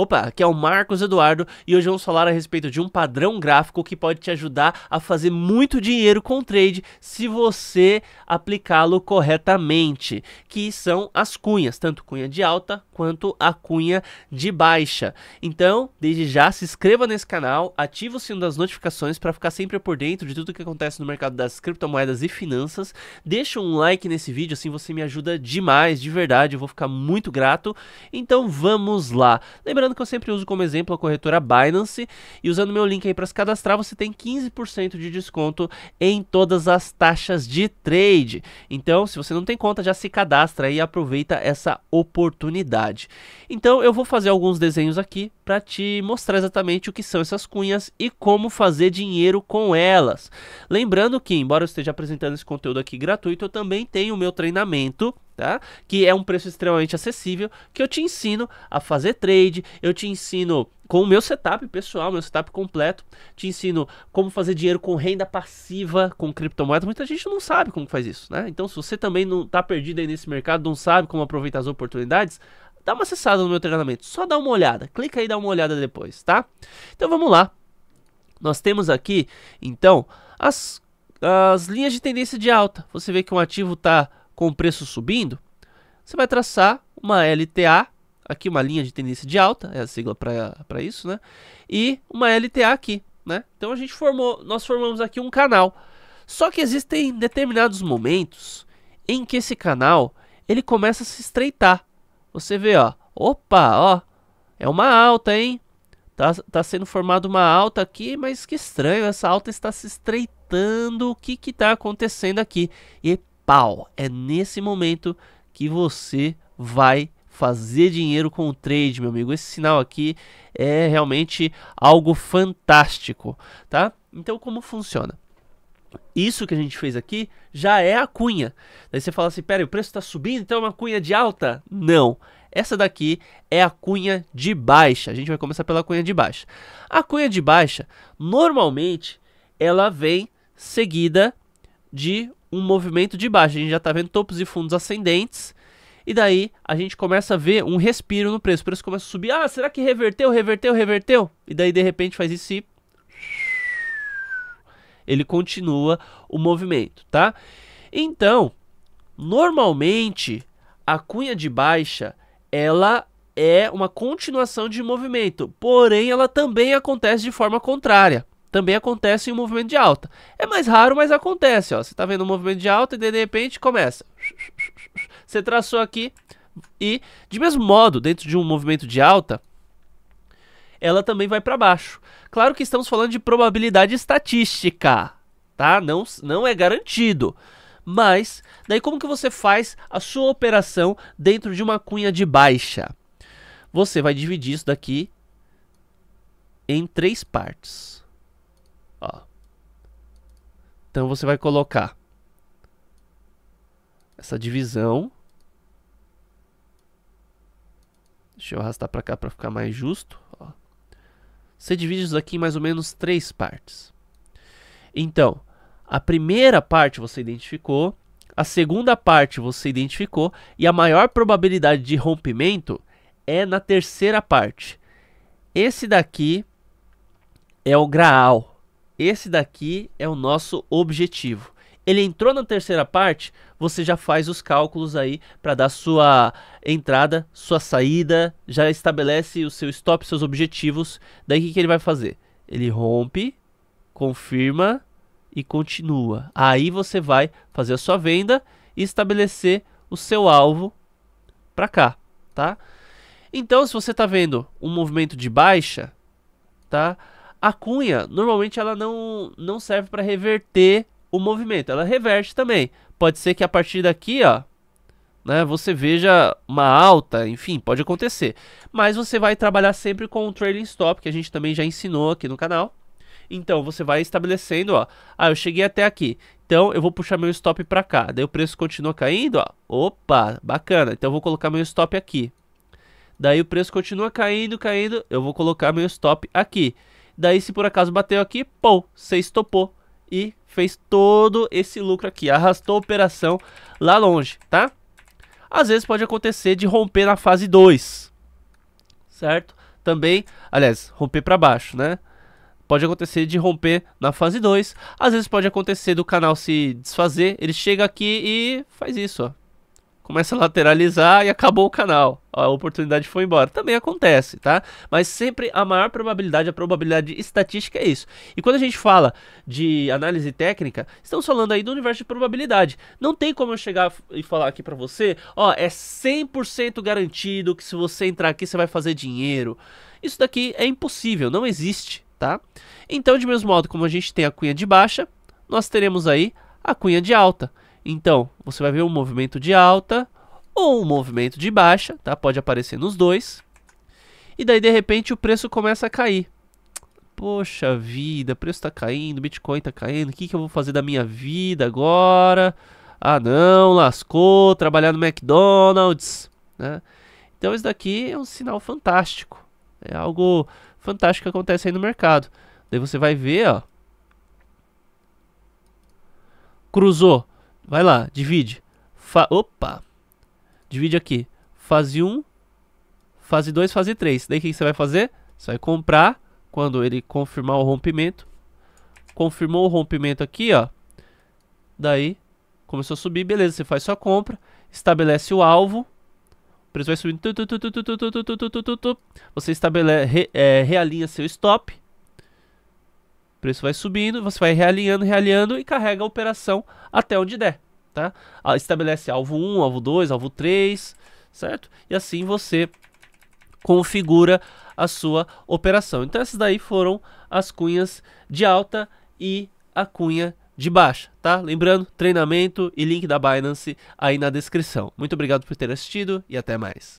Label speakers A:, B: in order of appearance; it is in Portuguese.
A: Opa, aqui é o Marcos Eduardo e hoje vamos falar a respeito de um padrão gráfico que pode te ajudar a fazer muito dinheiro com trade se você aplicá-lo corretamente, que são as cunhas, tanto cunha de alta quanto a cunha de baixa. Então, desde já se inscreva nesse canal, ative o sino das notificações para ficar sempre por dentro de tudo que acontece no mercado das criptomoedas e finanças. Deixa um like nesse vídeo, assim você me ajuda demais, de verdade, eu vou ficar muito grato. Então, vamos lá. Lembrando Lembrando que eu sempre uso como exemplo a corretora Binance e usando meu link aí para se cadastrar, você tem 15% de desconto em todas as taxas de trade. Então, se você não tem conta, já se cadastra e aproveita essa oportunidade. Então, eu vou fazer alguns desenhos aqui para te mostrar exatamente o que são essas cunhas e como fazer dinheiro com elas. Lembrando que, embora eu esteja apresentando esse conteúdo aqui gratuito, eu também tenho o meu treinamento tá? Que é um preço extremamente acessível, que eu te ensino a fazer trade, eu te ensino com o meu setup pessoal, meu setup completo, te ensino como fazer dinheiro com renda passiva com criptomoedas. Muita gente não sabe como faz isso, né? Então, se você também não tá perdido aí nesse mercado, não sabe como aproveitar as oportunidades, dá uma acessada no meu treinamento, só dá uma olhada, clica aí e dá uma olhada depois, tá? Então vamos lá. Nós temos aqui, então, as, as linhas de tendência de alta. Você vê que um ativo está com o preço subindo, você vai traçar uma LTA, aqui uma linha de tendência de alta, é a sigla para isso, né? E uma LTA aqui, né? Então a gente formou, nós formamos aqui um canal. Só que existem determinados momentos em que esse canal ele começa a se estreitar. Você vê, ó, opa, ó, é uma alta, hein? Tá, tá sendo formado uma alta aqui, mas que estranho, essa alta está se estreitando, o que que tá acontecendo aqui? E pau. É nesse momento que você vai fazer dinheiro com o trade, meu amigo. Esse sinal aqui é realmente algo fantástico, tá? Então como funciona? Isso que a gente fez aqui já é a cunha. Daí você fala assim: peraí, o preço está subindo, então é uma cunha de alta? Não. Essa daqui é a cunha de baixa. A gente vai começar pela cunha de baixa. A cunha de baixa, normalmente, ela vem seguida de um movimento de baixa. A gente já está vendo topos e fundos ascendentes. E daí a gente começa a ver um respiro no preço. O preço começa a subir. Ah, será que reverteu, reverteu, reverteu? E daí de repente faz isso e. Ele continua o movimento, tá? Então, normalmente a cunha de baixa ela é uma continuação de movimento, porém ela também acontece de forma contrária também acontece em um movimento de alta. É mais raro, mas acontece. Ó. Você está vendo um movimento de alta e de repente começa. Você traçou aqui e, de mesmo modo, dentro de um movimento de alta, ela também vai para baixo. Claro que estamos falando de probabilidade estatística, tá? Não, não é garantido. Mas, daí como que você faz a sua operação dentro de uma cunha de baixa? Você vai dividir isso daqui em três partes. Ó. Então você vai colocar essa divisão. Deixa eu arrastar para cá para ficar mais justo. Ó. Você divide isso aqui em mais ou menos três partes. Então, a primeira parte você identificou, a segunda parte você identificou e a maior probabilidade de rompimento é na terceira parte. Esse daqui é o graal. Esse daqui é o nosso objetivo. Ele entrou na terceira parte, você já faz os cálculos aí para dar sua entrada, sua saída, já estabelece o seu stop, seus objetivos. Daí o que, que ele vai fazer? Ele rompe, confirma e continua. Aí você vai fazer a sua venda e estabelecer o seu alvo para cá, tá? Então, se você está vendo um movimento de baixa, tá? a cunha, normalmente ela não, não serve para reverter o movimento, ela reverte também. Pode ser que a partir daqui, ó, né, você veja uma alta, enfim, pode acontecer. Mas você vai trabalhar sempre com o trailing stop, que a gente também já ensinou aqui no canal. Então, você vai estabelecendo, ó, ah, eu cheguei até aqui. Então, eu vou puxar meu stop para cá. Daí o preço continua caindo, ó. Opa, bacana. Então, eu vou colocar meu stop aqui. Daí o preço continua caindo, caindo. Eu vou colocar meu stop aqui. Daí, se por acaso bateu aqui, pô, você estopou e fez todo esse lucro aqui, arrastou a operação lá longe, tá? Às vezes pode acontecer de romper na fase 2, certo? Também, aliás, romper para baixo, né? Pode acontecer de romper na fase 2, às vezes pode acontecer do canal se desfazer, ele chega aqui e faz isso, ó começa a lateralizar e acabou o canal. A oportunidade foi embora. Também acontece, tá? Mas sempre a maior probabilidade, a probabilidade estatística é isso. E quando a gente fala de análise técnica, estamos falando aí do universo de probabilidade. Não tem como eu chegar e falar aqui para você, ó, é 100% garantido que se você entrar aqui você vai fazer dinheiro. Isso daqui é impossível, não existe, tá? Então, de mesmo modo como a gente tem a cunha de baixa, nós teremos aí a cunha de alta. Então, você vai ver um movimento de alta ou um movimento de baixa, tá? Pode aparecer nos dois. E daí, de repente, o preço começa a cair. Poxa vida, preço está caindo, Bitcoin está caindo, o que, que eu vou fazer da minha vida agora? Ah não, lascou, trabalhar no McDonald's, né? Então isso daqui é um sinal fantástico, é algo fantástico que acontece aí no mercado. Daí você vai ver, ó, cruzou Vai lá, divide. Fa Opa! Divide aqui. Fase 1, fase 2, fase 3. Daí o que você vai fazer? Você vai comprar quando ele confirmar o rompimento. Confirmou o rompimento aqui, ó. Daí começou a subir, beleza, você faz sua compra, estabelece o alvo. O preço vai subindo. Você estabelece, re, é, realinha seu stop. O preço vai subindo, você vai realinhando, realinhando e carrega a operação até onde der, tá? Ah, estabelece alvo 1, alvo 2, alvo 3, certo? E assim você configura a sua operação. Então essas daí foram as cunhas de alta e a cunha de baixa, tá? Lembrando, treinamento e link da Binance aí na descrição. Muito obrigado por ter assistido e até mais.